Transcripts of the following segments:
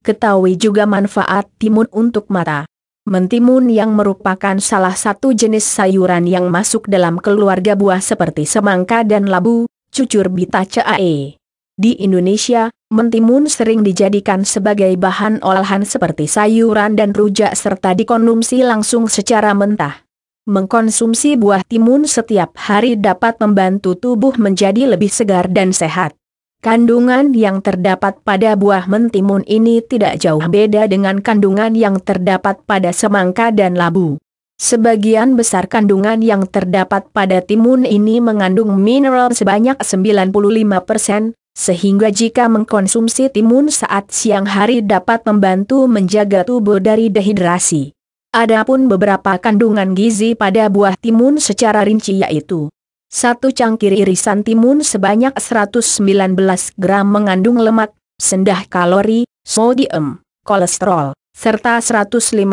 ketahui juga manfaat timun untuk mata. Mentimun yang merupakan salah satu jenis sayuran yang masuk dalam keluarga buah seperti semangka dan labu, cucur bita cae. Di Indonesia, mentimun sering dijadikan sebagai bahan olahan seperti sayuran dan rujak serta dikonsumsi langsung secara mentah. Mengkonsumsi buah timun setiap hari dapat membantu tubuh menjadi lebih segar dan sehat. Kandungan yang terdapat pada buah mentimun ini tidak jauh beda dengan kandungan yang terdapat pada semangka dan labu. Sebagian besar kandungan yang terdapat pada timun ini mengandung mineral sebanyak 95%, sehingga jika mengkonsumsi timun saat siang hari dapat membantu menjaga tubuh dari dehidrasi. Adapun beberapa kandungan gizi pada buah timun secara rinci yaitu satu cangkir irisan timun sebanyak 119 gram mengandung lemak, sendah kalori, sodium, kolesterol, serta 115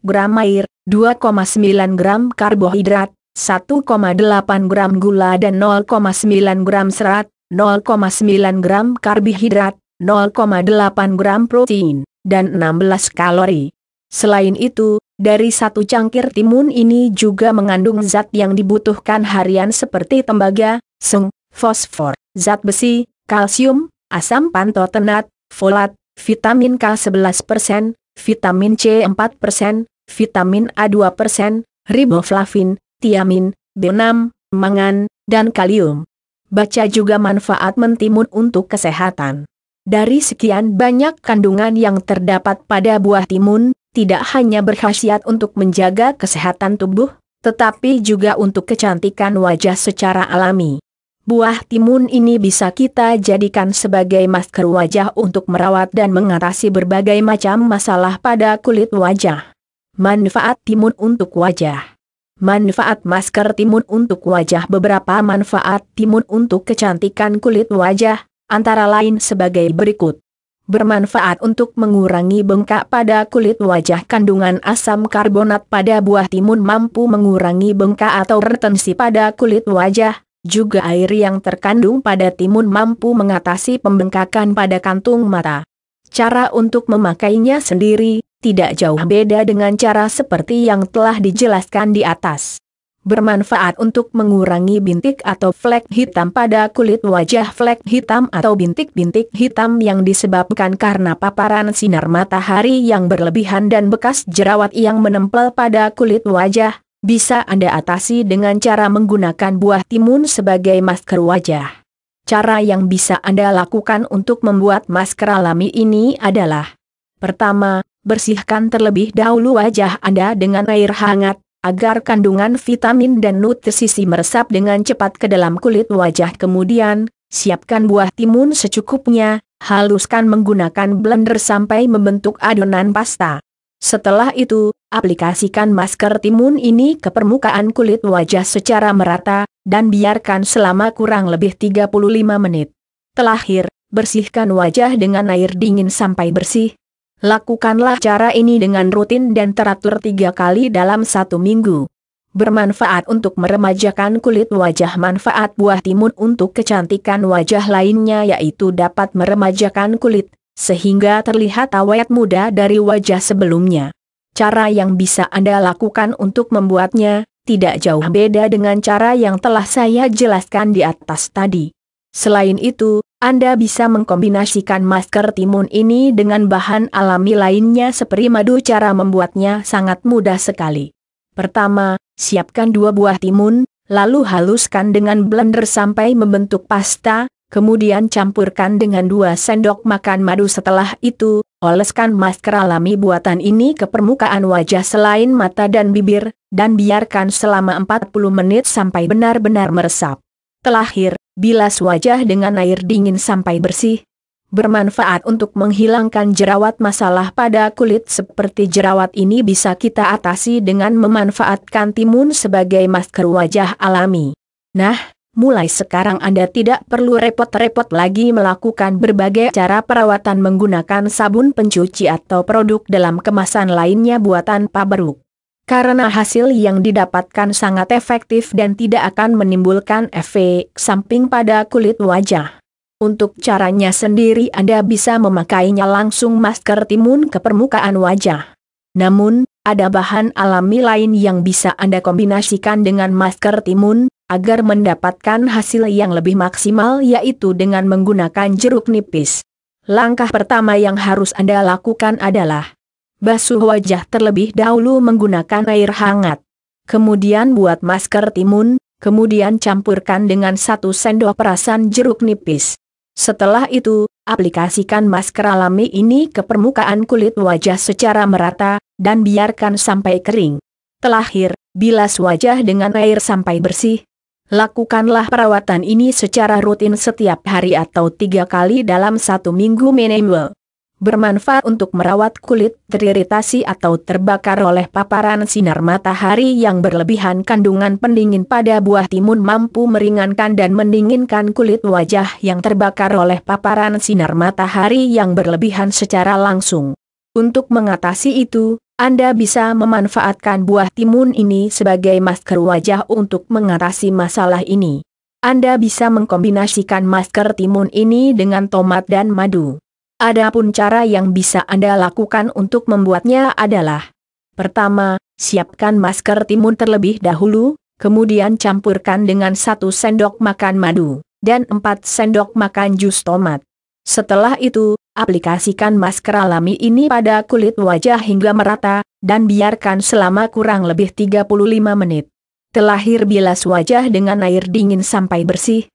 gram air, 2,9 gram karbohidrat, 1,8 gram gula dan 0,9 gram serat, 0,9 gram karbohidrat, 0,8 gram protein, dan 16 kalori. Selain itu, dari satu cangkir timun ini juga mengandung zat yang dibutuhkan harian seperti tembaga, seng, fosfor, zat besi, kalsium, asam pantotenat, folat, vitamin K 11%, vitamin C 4%, vitamin A 2%, riboflavin, tiamin, B6, mangan, dan kalium. Baca juga manfaat mentimun untuk kesehatan. Dari sekian banyak kandungan yang terdapat pada buah timun, tidak hanya berkhasiat untuk menjaga kesehatan tubuh, tetapi juga untuk kecantikan wajah secara alami. Buah timun ini bisa kita jadikan sebagai masker wajah untuk merawat dan mengatasi berbagai macam masalah pada kulit wajah. Manfaat timun untuk wajah Manfaat masker timun untuk wajah Beberapa manfaat timun untuk kecantikan kulit wajah, antara lain sebagai berikut bermanfaat untuk mengurangi bengkak pada kulit wajah kandungan asam karbonat pada buah timun mampu mengurangi bengkak atau retensi pada kulit wajah, juga air yang terkandung pada timun mampu mengatasi pembengkakan pada kantung mata. Cara untuk memakainya sendiri, tidak jauh beda dengan cara seperti yang telah dijelaskan di atas bermanfaat untuk mengurangi bintik atau flek hitam pada kulit wajah flek hitam atau bintik-bintik hitam yang disebabkan karena paparan sinar matahari yang berlebihan dan bekas jerawat yang menempel pada kulit wajah, bisa Anda atasi dengan cara menggunakan buah timun sebagai masker wajah. Cara yang bisa Anda lakukan untuk membuat masker alami ini adalah Pertama, bersihkan terlebih dahulu wajah Anda dengan air hangat, agar kandungan vitamin dan nutrisi meresap dengan cepat ke dalam kulit wajah kemudian, siapkan buah timun secukupnya, haluskan menggunakan blender sampai membentuk adonan pasta. Setelah itu, aplikasikan masker timun ini ke permukaan kulit wajah secara merata, dan biarkan selama kurang lebih 35 menit. Telahir, bersihkan wajah dengan air dingin sampai bersih, Lakukanlah cara ini dengan rutin dan teratur tiga kali dalam satu minggu. Bermanfaat untuk meremajakan kulit wajah Manfaat buah timun untuk kecantikan wajah lainnya yaitu dapat meremajakan kulit, sehingga terlihat awet muda dari wajah sebelumnya. Cara yang bisa Anda lakukan untuk membuatnya, tidak jauh beda dengan cara yang telah saya jelaskan di atas tadi. Selain itu, anda bisa mengkombinasikan masker timun ini dengan bahan alami lainnya seperti madu cara membuatnya sangat mudah sekali. Pertama, siapkan dua buah timun, lalu haluskan dengan blender sampai membentuk pasta, kemudian campurkan dengan dua sendok makan madu setelah itu, oleskan masker alami buatan ini ke permukaan wajah selain mata dan bibir, dan biarkan selama 40 menit sampai benar-benar meresap. Telahir, bilas wajah dengan air dingin sampai bersih. Bermanfaat untuk menghilangkan jerawat masalah pada kulit seperti jerawat ini bisa kita atasi dengan memanfaatkan timun sebagai masker wajah alami. Nah, mulai sekarang Anda tidak perlu repot-repot lagi melakukan berbagai cara perawatan menggunakan sabun pencuci atau produk dalam kemasan lainnya buatan pabruk. Karena hasil yang didapatkan sangat efektif dan tidak akan menimbulkan efek samping pada kulit wajah. Untuk caranya sendiri Anda bisa memakainya langsung masker timun ke permukaan wajah. Namun, ada bahan alami lain yang bisa Anda kombinasikan dengan masker timun, agar mendapatkan hasil yang lebih maksimal yaitu dengan menggunakan jeruk nipis. Langkah pertama yang harus Anda lakukan adalah basuh wajah terlebih dahulu menggunakan air hangat. Kemudian buat masker timun, kemudian campurkan dengan satu sendok perasan jeruk nipis. Setelah itu, aplikasikan masker alami ini ke permukaan kulit wajah secara merata, dan biarkan sampai kering. Terakhir, bilas wajah dengan air sampai bersih, Lakukanlah perawatan ini secara rutin setiap hari atau tiga kali dalam satu minggu minimal bermanfaat untuk merawat kulit teriritasi atau terbakar oleh paparan sinar matahari yang berlebihan kandungan pendingin pada buah timun mampu meringankan dan mendinginkan kulit wajah yang terbakar oleh paparan sinar matahari yang berlebihan secara langsung. Untuk mengatasi itu, Anda bisa memanfaatkan buah timun ini sebagai masker wajah untuk mengatasi masalah ini. Anda bisa mengkombinasikan masker timun ini dengan tomat dan madu. Adapun cara yang bisa Anda lakukan untuk membuatnya adalah Pertama, siapkan masker timun terlebih dahulu, kemudian campurkan dengan satu sendok makan madu, dan 4 sendok makan jus tomat. Setelah itu, aplikasikan masker alami ini pada kulit wajah hingga merata, dan biarkan selama kurang lebih 35 menit. Telahir bilas wajah dengan air dingin sampai bersih,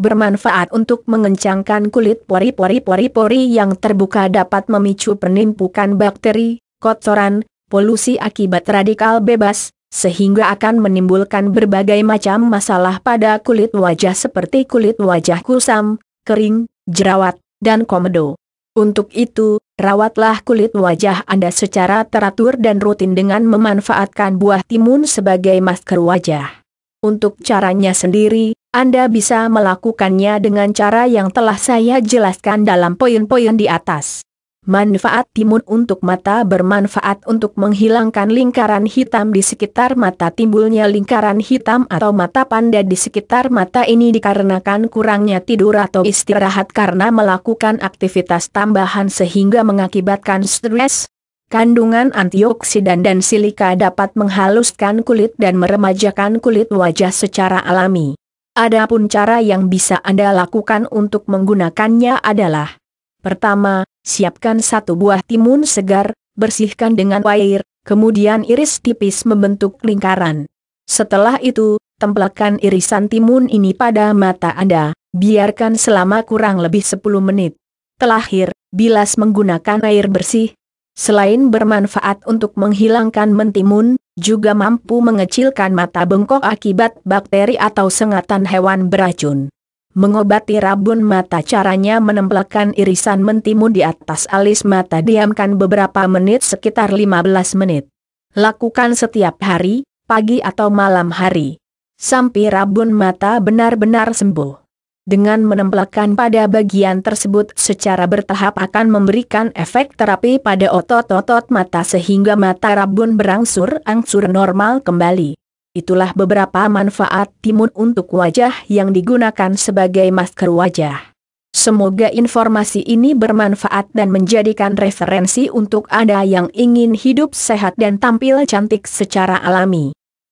bermanfaat untuk mengencangkan kulit pori-pori-pori-pori yang terbuka dapat memicu penimpukan bakteri, kotoran, polusi akibat radikal bebas, sehingga akan menimbulkan berbagai macam masalah pada kulit wajah seperti kulit wajah kusam, kering, jerawat, dan komedo. Untuk itu, rawatlah kulit wajah Anda secara teratur dan rutin dengan memanfaatkan buah timun sebagai masker wajah. Untuk caranya sendiri, Anda bisa melakukannya dengan cara yang telah saya jelaskan dalam poin-poin di atas. Manfaat timun untuk mata bermanfaat untuk menghilangkan lingkaran hitam di sekitar mata timbulnya lingkaran hitam atau mata panda di sekitar mata ini dikarenakan kurangnya tidur atau istirahat karena melakukan aktivitas tambahan sehingga mengakibatkan stres, Kandungan antioksidan dan silika dapat menghaluskan kulit dan meremajakan kulit wajah secara alami. Adapun cara yang bisa Anda lakukan untuk menggunakannya adalah Pertama, siapkan satu buah timun segar, bersihkan dengan air, kemudian iris tipis membentuk lingkaran. Setelah itu, tempelkan irisan timun ini pada mata Anda, biarkan selama kurang lebih 10 menit. Terakhir, bilas menggunakan air bersih, selain bermanfaat untuk menghilangkan mentimun, juga mampu mengecilkan mata bengkok akibat bakteri atau sengatan hewan beracun. Mengobati rabun mata caranya menempelkan irisan mentimun di atas alis mata diamkan beberapa menit sekitar 15 menit. Lakukan setiap hari, pagi atau malam hari. Sampai rabun mata benar-benar sembuh dengan menempelkan pada bagian tersebut secara bertahap akan memberikan efek terapi pada otot-otot mata sehingga mata rabun berangsur-angsur normal kembali. Itulah beberapa manfaat timun untuk wajah yang digunakan sebagai masker wajah. Semoga informasi ini bermanfaat dan menjadikan referensi untuk Anda yang ingin hidup sehat dan tampil cantik secara alami.